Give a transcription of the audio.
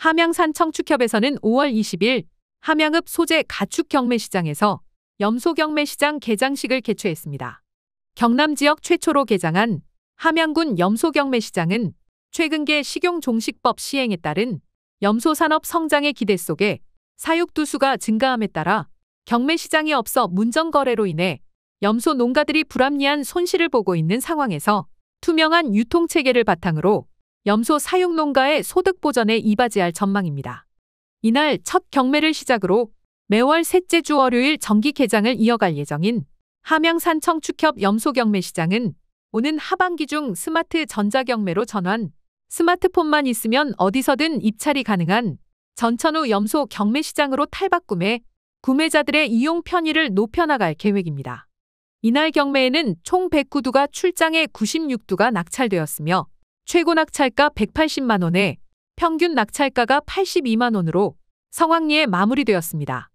함양산 청축협에서는 5월 20일 함양읍 소재 가축 경매시장에서 염소 경매시장 개장식을 개최했습니다. 경남 지역 최초로 개장한 함양군 염소 경매시장은 최근계 식용종식법 시행에 따른 염소 산업 성장의 기대 속에 사육 두수가 증가함에 따라 경매 시장이 없어 문전 거래로 인해 염소 농가들이 불합리한 손실을 보고 있는 상황에서 투명한 유통 체계를 바탕으로 염소 사육 농가의 소득 보전에 이바지할 전망입니다. 이날 첫 경매를 시작으로 매월 셋째 주 월요일 정기 개장을 이어갈 예정인 함양산 청축협 염소 경매 시장은 오는 하반기 중 스마트 전자 경매로 전환, 스마트폰만 있으면 어디서든 입찰이 가능한 전천후 염소 경매 시장으로 탈바꿈해 구매자들의 이용 편의를 높여나갈 계획입니다. 이날 경매에는 총 109두가 출장에 96두가 낙찰되었으며 최고 낙찰가 180만 원에 평균 낙찰가가 82만 원으로 성황리에 마무리되었습니다.